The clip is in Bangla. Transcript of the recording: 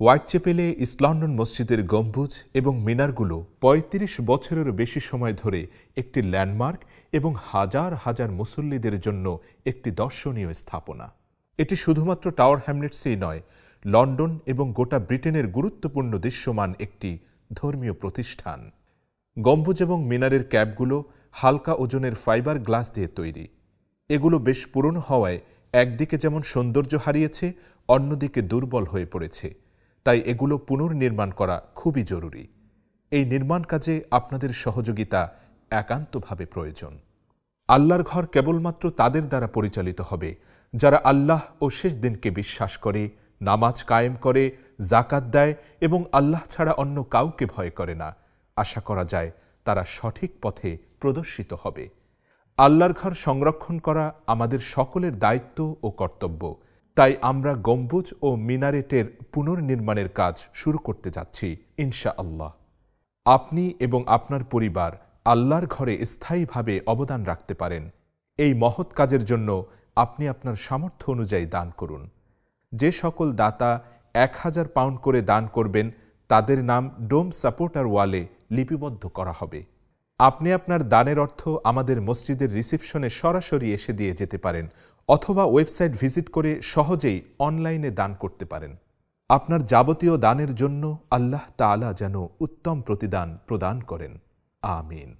হোয়াইট চেপেলে ইস্ট লন্ডন মসজিদের গম্বুজ এবং মিনারগুলো ৩৫ বছরের বেশি সময় ধরে একটি ল্যান্ডমার্ক এবং হাজার হাজার মুসল্লিদের জন্য একটি দর্শনীয় স্থাপনা এটি শুধুমাত্র টাওয়ার হ্যামলেটসেই নয় লন্ডন এবং গোটা ব্রিটেনের গুরুত্বপূর্ণ দৃশ্যমান একটি ধর্মীয় প্রতিষ্ঠান গম্বুজ এবং মিনারের ক্যাপগুলো হালকা ওজনের ফাইবার গ্লাস দিয়ে তৈরি এগুলো বেশ পুরনো হওয়ায় একদিকে যেমন সৌন্দর্য হারিয়েছে অন্যদিকে দুর্বল হয়ে পড়েছে তাই এগুলো পুনর্নির্মাণ করা খুবই জরুরি এই নির্মাণ কাজে আপনাদের সহযোগিতা একান্তভাবে প্রয়োজন আল্লাহর ঘর কেবলমাত্র তাদের দ্বারা পরিচালিত হবে যারা আল্লাহ ও শেষ দিনকে বিশ্বাস করে নামাজ কায়েম করে জাকাত দেয় এবং আল্লাহ ছাড়া অন্য কাউকে ভয় করে না আশা করা যায় তারা সঠিক পথে প্রদর্শিত হবে আল্লাহর ঘর সংরক্ষণ করা আমাদের সকলের দায়িত্ব ও কর্তব্য তাই আমরা গম্বুজ ও মিনারেটের পুনর্নির্মাণের কাজ শুরু করতে যাচ্ছি ইনশা আল্লাহ আপনি এবং আপনার পরিবার আল্লাহর ঘরে স্থায়ীভাবে অবদান রাখতে পারেন এই মহৎ কাজের জন্য আপনি আপনার সামর্থ্য অনুযায়ী দান করুন যে সকল দাতা এক হাজার পাউন্ড করে দান করবেন তাদের নাম ডোম সাপোর্টার ওয়ালে লিপিবদ্ধ করা হবে আপনি আপনার দানের অর্থ আমাদের মসজিদের রিসেপশনে সরাসরি এসে দিয়ে যেতে পারেন অথবা ওয়েবসাইট ভিজিট করে সহজেই অনলাইনে দান করতে পারেন আপনার যাবতীয় দানের জন্য আল্লাহ তালা যেন উত্তম প্রতিদান প্রদান করেন আমিন